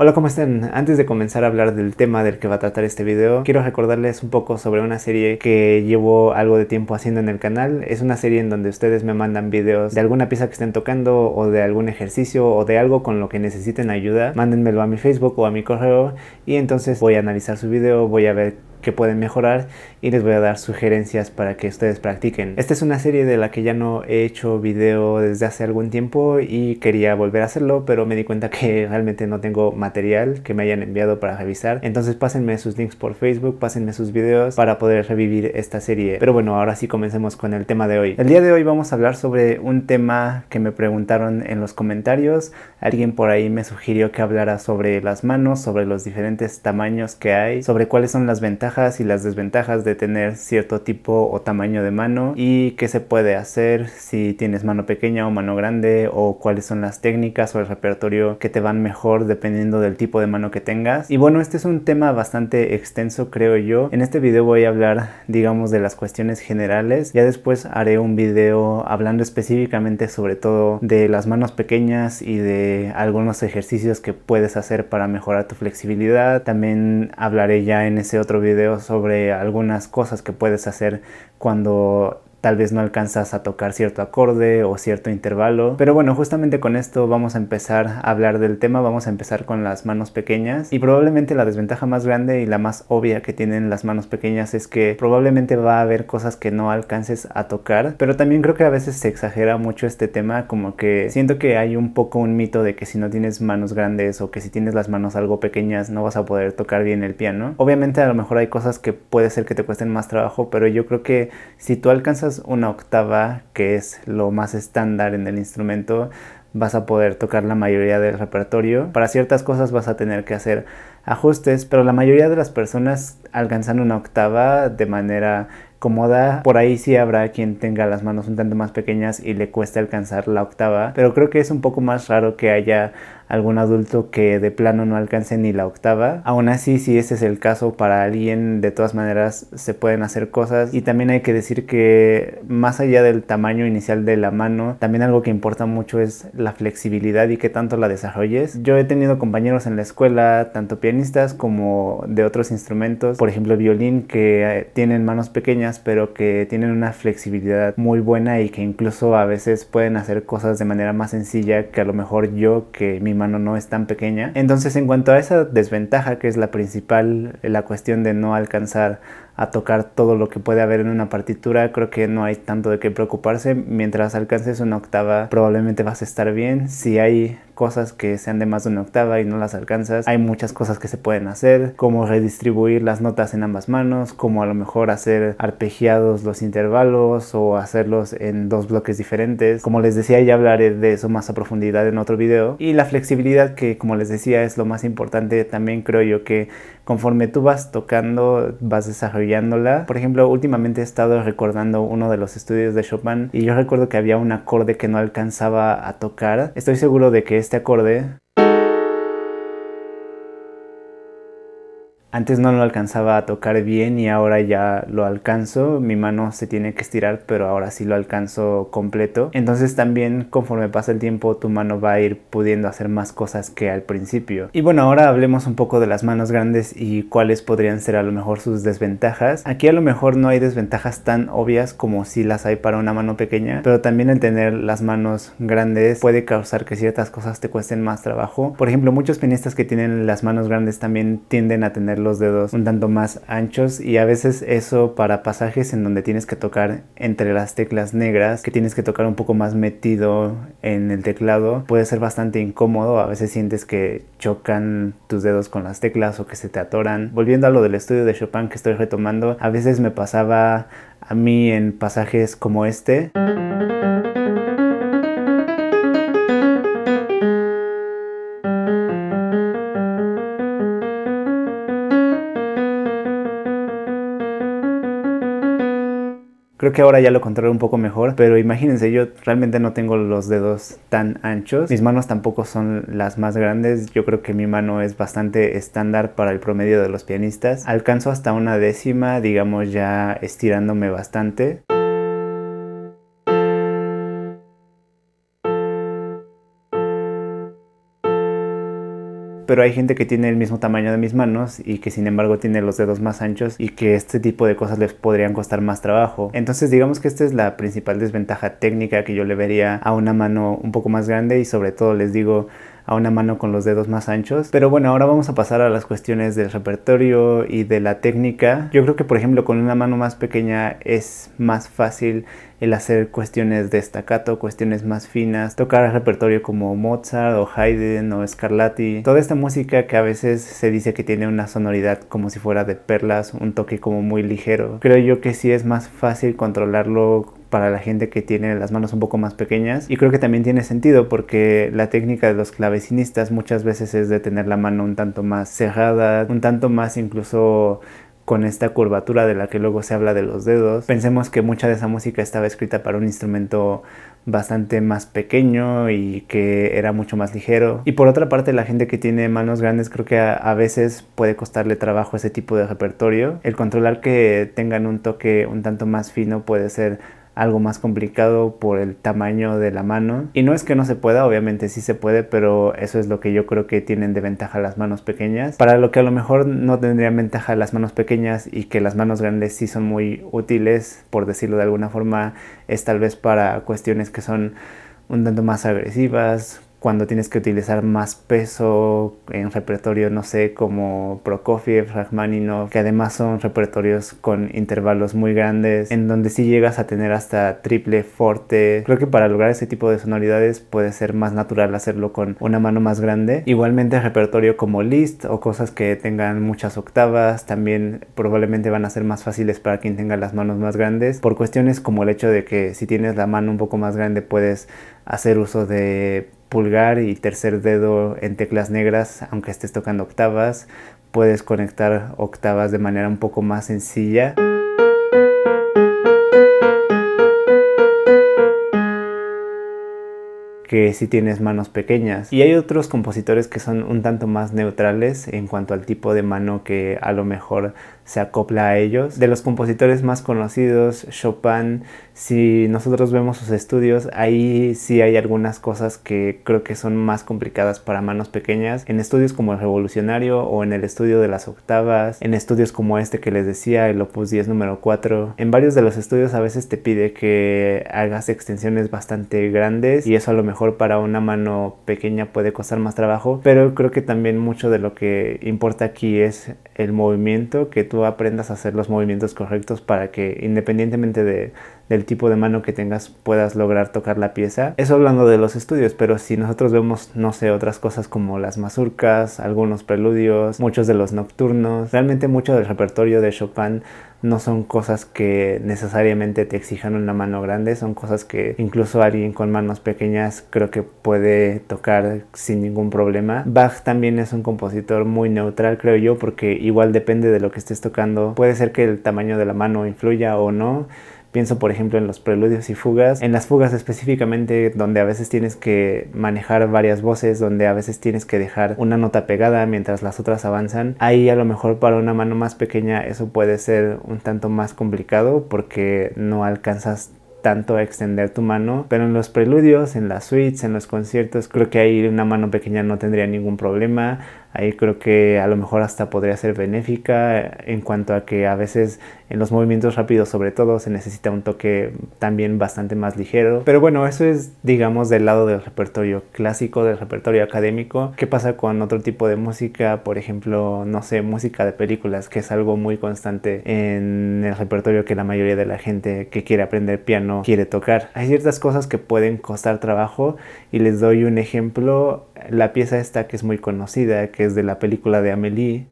Hola, ¿cómo están? Antes de comenzar a hablar del tema del que va a tratar este video, quiero recordarles un poco sobre una serie que llevo algo de tiempo haciendo en el canal. Es una serie en donde ustedes me mandan videos de alguna pieza que estén tocando o de algún ejercicio o de algo con lo que necesiten ayuda. Mándenmelo a mi Facebook o a mi correo y entonces voy a analizar su video, voy a ver que pueden mejorar y les voy a dar sugerencias para que ustedes practiquen. Esta es una serie de la que ya no he hecho video desde hace algún tiempo y quería volver a hacerlo, pero me di cuenta que realmente no tengo material que me hayan enviado para revisar. Entonces pásenme sus links por Facebook, pásenme sus videos para poder revivir esta serie. Pero bueno, ahora sí comencemos con el tema de hoy. El día de hoy vamos a hablar sobre un tema que me preguntaron en los comentarios. Alguien por ahí me sugirió que hablara sobre las manos, sobre los diferentes tamaños que hay, sobre cuáles son las ventajas y las desventajas de tener cierto tipo o tamaño de mano y qué se puede hacer si tienes mano pequeña o mano grande o cuáles son las técnicas o el repertorio que te van mejor dependiendo del tipo de mano que tengas. Y bueno, este es un tema bastante extenso creo yo. En este video voy a hablar digamos de las cuestiones generales. Ya después haré un video hablando específicamente sobre todo de las manos pequeñas y de algunos ejercicios que puedes hacer para mejorar tu flexibilidad. También hablaré ya en ese otro video sobre algunas cosas que puedes hacer cuando tal vez no alcanzas a tocar cierto acorde o cierto intervalo. Pero bueno, justamente con esto vamos a empezar a hablar del tema, vamos a empezar con las manos pequeñas y probablemente la desventaja más grande y la más obvia que tienen las manos pequeñas es que probablemente va a haber cosas que no alcances a tocar, pero también creo que a veces se exagera mucho este tema, como que siento que hay un poco un mito de que si no tienes manos grandes o que si tienes las manos algo pequeñas no vas a poder tocar bien el piano. Obviamente a lo mejor hay cosas que puede ser que te cuesten más trabajo, pero yo creo que si tú alcanzas una octava, que es lo más estándar en el instrumento, vas a poder tocar la mayoría del repertorio. Para ciertas cosas vas a tener que hacer ajustes, pero la mayoría de las personas alcanzan una octava de manera cómoda. Por ahí sí habrá quien tenga las manos un tanto más pequeñas y le cueste alcanzar la octava, pero creo que es un poco más raro que haya algún adulto que de plano no alcance ni la octava. Aún así, si ese es el caso para alguien, de todas maneras se pueden hacer cosas. Y también hay que decir que más allá del tamaño inicial de la mano, también algo que importa mucho es la flexibilidad y qué tanto la desarrolles. Yo he tenido compañeros en la escuela, tanto pianistas como de otros instrumentos, por ejemplo violín, que eh, tienen manos pequeñas pero que tienen una flexibilidad muy buena y que incluso a veces pueden hacer cosas de manera más sencilla que a lo mejor yo que mi mano no es tan pequeña. Entonces en cuanto a esa desventaja que es la principal, la cuestión de no alcanzar a tocar todo lo que puede haber en una partitura, creo que no hay tanto de qué preocuparse. Mientras alcances una octava, probablemente vas a estar bien. Si hay cosas que sean de más de una octava y no las alcanzas, hay muchas cosas que se pueden hacer, como redistribuir las notas en ambas manos, como a lo mejor hacer arpegiados los intervalos o hacerlos en dos bloques diferentes. Como les decía, ya hablaré de eso más a profundidad en otro video. Y la flexibilidad, que como les decía, es lo más importante. También creo yo que conforme tú vas tocando, vas desarrollando por ejemplo, últimamente he estado recordando uno de los estudios de Chopin y yo recuerdo que había un acorde que no alcanzaba a tocar. Estoy seguro de que este acorde Antes no lo alcanzaba a tocar bien y ahora ya lo alcanzo. Mi mano se tiene que estirar, pero ahora sí lo alcanzo completo. Entonces también conforme pasa el tiempo tu mano va a ir pudiendo hacer más cosas que al principio. Y bueno, ahora hablemos un poco de las manos grandes y cuáles podrían ser a lo mejor sus desventajas. Aquí a lo mejor no hay desventajas tan obvias como si las hay para una mano pequeña, pero también el tener las manos grandes puede causar que ciertas cosas te cuesten más trabajo. Por ejemplo, muchos pianistas que tienen las manos grandes también tienden a tener los dedos un tanto más anchos y a veces eso para pasajes en donde tienes que tocar entre las teclas negras, que tienes que tocar un poco más metido en el teclado, puede ser bastante incómodo, a veces sientes que chocan tus dedos con las teclas o que se te atoran. Volviendo a lo del estudio de Chopin que estoy retomando, a veces me pasaba a mí en pasajes como este. Creo que ahora ya lo controlo un poco mejor, pero imagínense, yo realmente no tengo los dedos tan anchos. Mis manos tampoco son las más grandes. Yo creo que mi mano es bastante estándar para el promedio de los pianistas. Alcanzo hasta una décima, digamos ya estirándome bastante. pero hay gente que tiene el mismo tamaño de mis manos y que sin embargo tiene los dedos más anchos y que este tipo de cosas les podrían costar más trabajo. Entonces digamos que esta es la principal desventaja técnica que yo le vería a una mano un poco más grande y sobre todo les digo a una mano con los dedos más anchos. Pero bueno, ahora vamos a pasar a las cuestiones del repertorio y de la técnica. Yo creo que por ejemplo con una mano más pequeña es más fácil el hacer cuestiones de staccato, cuestiones más finas, tocar el repertorio como Mozart o Haydn o Scarlatti, toda esta música que a veces se dice que tiene una sonoridad como si fuera de perlas, un toque como muy ligero. Creo yo que sí es más fácil controlarlo para la gente que tiene las manos un poco más pequeñas. Y creo que también tiene sentido porque la técnica de los clavecinistas muchas veces es de tener la mano un tanto más cerrada, un tanto más incluso con esta curvatura de la que luego se habla de los dedos. Pensemos que mucha de esa música estaba escrita para un instrumento bastante más pequeño y que era mucho más ligero. Y por otra parte, la gente que tiene manos grandes creo que a, a, veces puede costarle trabajo ese tipo de repertorio. El controlar que tengan un toque un tanto más fino puede ser algo más complicado por el tamaño de la mano. Y no es que no se pueda, obviamente sí se puede, pero eso es lo que yo creo que tienen de ventaja las manos pequeñas. Para lo que a lo mejor no tendrían ventaja las manos pequeñas y que las manos grandes sí son muy útiles, por decirlo de alguna forma, es tal vez para cuestiones que son un tanto más agresivas, cuando tienes que utilizar más peso en repertorio, no sé, como Prokofiev, Rachmaninov, que además son repertorios con intervalos muy grandes, en donde sí llegas a tener hasta triple, forte. Creo que para lograr ese tipo de sonoridades puede ser más natural hacerlo con una mano más grande. Igualmente repertorio como Liszt o cosas que tengan muchas octavas, también probablemente van a ser más fáciles para quien tenga las manos más grandes, por cuestiones como el hecho de que si tienes la mano un poco más grande puedes hacer uso de pulgar y tercer dedo en teclas negras, aunque estés tocando octavas, puedes conectar octavas de manera un poco más sencilla. que si tienes manos pequeñas. Y hay otros compositores que son un tanto más neutrales en cuanto al tipo de mano que a lo mejor se acopla a ellos. De los compositores más conocidos, Chopin, si nosotros vemos sus estudios, ahí sí hay algunas cosas que creo que son más complicadas para manos pequeñas. En estudios como el Revolucionario o en el estudio de las octavas, en estudios como este que les decía, el Opus 10 número 4, en varios de los estudios a veces te pide que hagas extensiones bastante grandes y eso a lo mejor para una mano pequeña puede costar más trabajo, pero creo que también mucho de lo que importa aquí es el movimiento que tú aprendas a hacer los movimientos correctos para que independientemente de del tipo de mano que tengas puedas lograr tocar la pieza. Eso hablando de los estudios, pero si nosotros vemos, no sé, otras cosas como las mazurcas, algunos preludios, muchos de los nocturnos, realmente mucho del repertorio de Chopin no son cosas que necesariamente te exijan una mano grande, son cosas que incluso alguien con manos pequeñas creo que puede tocar sin ningún problema. Bach también es un compositor muy neutral, creo yo, porque igual depende de lo que estés tocando, puede ser que el tamaño de la mano influya o no. Pienso, por ejemplo, en los preludios y fugas. En las fugas específicamente, donde a veces tienes que manejar varias voces, donde a veces tienes que dejar una nota pegada mientras las otras avanzan. Ahí a lo mejor para una mano más pequeña eso puede ser un tanto más complicado porque no alcanzas tanto a extender tu mano, pero en los preludios, en las suites, en los conciertos, creo que ahí una mano pequeña no tendría ningún problema. Ahí creo que a lo mejor hasta podría ser benéfica en cuanto a que a veces en los movimientos rápidos sobre todo se necesita un toque también bastante más ligero. Pero bueno, eso es digamos del lado del repertorio clásico, del repertorio académico. ¿Qué pasa con otro tipo de música? Por ejemplo, no sé, música de películas, que es algo muy constante en el repertorio que la mayoría de la gente que quiere aprender piano quiere tocar. Hay ciertas cosas que pueden costar trabajo y les doy un ejemplo la pieza esta que es muy conocida, que es de la película de Amélie.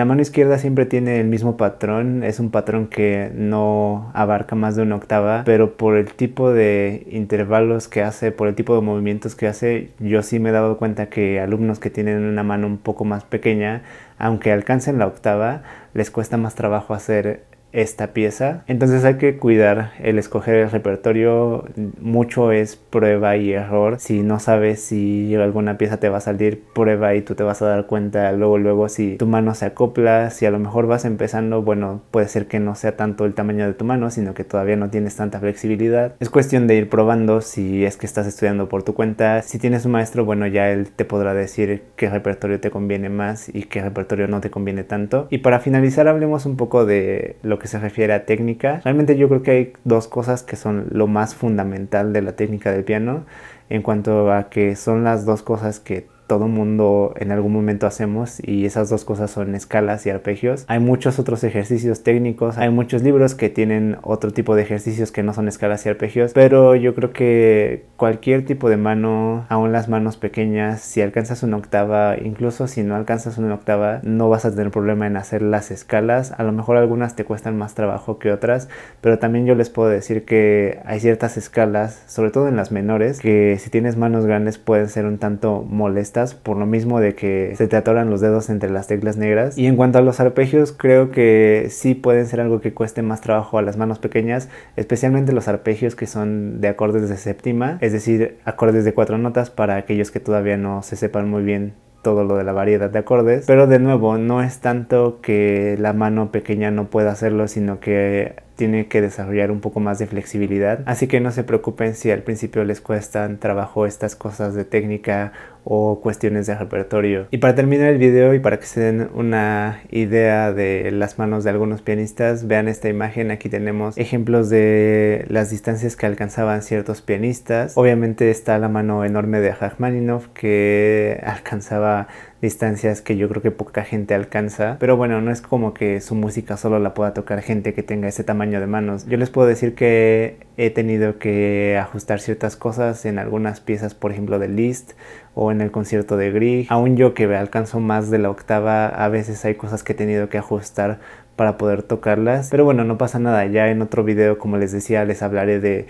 la mano izquierda siempre tiene el mismo patrón, es un patrón que no abarca más de una octava, pero por el tipo de intervalos que hace, por el tipo de movimientos que hace, yo sí me he dado cuenta que alumnos que tienen una mano un poco más pequeña, aunque alcancen la octava, les cuesta más trabajo hacer esta pieza. Entonces hay que cuidar el escoger el repertorio. Mucho es prueba y error. Si no sabes si alguna pieza te va a salir, prueba y tú te vas a dar cuenta luego, luego si tu mano se acopla, si a lo mejor vas empezando, bueno, puede ser que no sea tanto el tamaño de tu mano, sino que todavía no tienes tanta flexibilidad. Es cuestión de ir probando si es que estás estudiando por tu cuenta. Si tienes un maestro, bueno, ya él te podrá decir qué repertorio te conviene más y qué repertorio no te conviene tanto. Y para finalizar, hablemos un poco de lo que se refiere a técnica, realmente yo creo que hay dos cosas que son lo más fundamental de la técnica del piano en cuanto a que son las dos cosas que todo mundo en algún momento hacemos y esas dos cosas son escalas y arpegios. Hay muchos otros ejercicios técnicos, hay muchos libros que tienen otro tipo de ejercicios que no son escalas y arpegios, pero yo creo que cualquier tipo de mano, aún las manos pequeñas, si alcanzas una octava, incluso si no alcanzas una octava, no vas a tener problema en hacer las escalas. A lo mejor algunas te cuestan más trabajo que otras, pero también yo les puedo decir que hay ciertas escalas, sobre todo en las menores, que si tienes manos grandes pueden ser un tanto molestas por lo mismo de que se te atoran los dedos entre las teclas negras. Y en cuanto a los arpegios, creo que sí pueden ser algo que cueste más trabajo a las manos pequeñas, especialmente los arpegios que son de acordes de séptima, es decir, acordes de cuatro notas para aquellos que todavía no se sepan muy bien todo lo de la variedad de acordes. Pero de nuevo, no es tanto que la mano pequeña no pueda hacerlo, sino que tiene que desarrollar un poco más de flexibilidad. Así que no se preocupen si al principio les cuestan trabajo estas cosas de técnica o cuestiones de repertorio. Y para terminar el video y para que se den una idea de las manos de algunos pianistas, vean esta imagen, aquí tenemos ejemplos de las distancias que alcanzaban ciertos pianistas. Obviamente está la mano enorme de Rachmaninoff que alcanzaba distancias que yo creo que poca gente alcanza. Pero bueno, no es como que su música solo la pueda tocar gente que tenga ese tamaño de manos. Yo les puedo decir que he tenido que ajustar ciertas cosas en algunas piezas, por ejemplo, de List o en el concierto de Grieg. Aún yo que alcanzo más de la octava, a veces hay cosas que he tenido que ajustar para poder tocarlas. Pero bueno, no pasa nada. Ya en otro video, como les decía, les hablaré de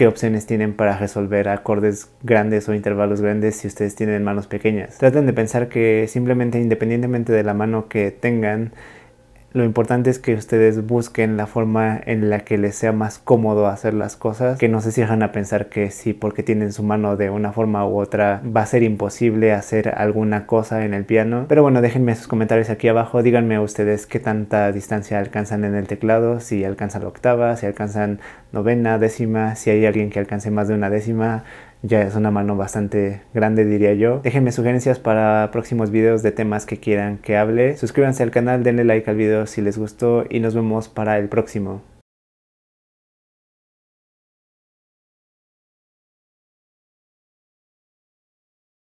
qué opciones tienen para resolver acordes grandes o intervalos grandes si ustedes tienen manos pequeñas. Traten de pensar que simplemente independientemente de la mano que tengan, lo importante es que ustedes busquen la forma en la que les sea más cómodo hacer las cosas, que no se cierran a pensar que sí, porque tienen su mano de una forma u otra, va a ser imposible hacer alguna cosa en el piano. Pero bueno, déjenme sus comentarios aquí abajo, díganme ustedes qué tanta distancia alcanzan en el teclado, si alcanzan la octava, si alcanzan novena, décima, si hay alguien que alcance más de una décima ya es una mano bastante grande diría yo. Déjenme sugerencias para próximos videos de temas que quieran que hable. Suscríbanse al canal, denle like al video si les gustó y nos vemos para el próximo.